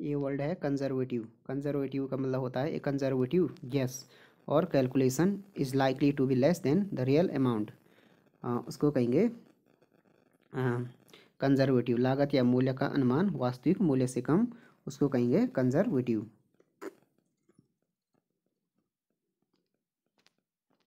ये वर्ड है conservative conservative का मतलब होता है ए कंजर्वेटिव गैस और calculation is likely to be less than the real amount उसको कहेंगे कंजर्वेटिव लागत या मूल्य का अनुमान वास्तविक मूल्य से कम उसको कहेंगे कंजर्वेटिव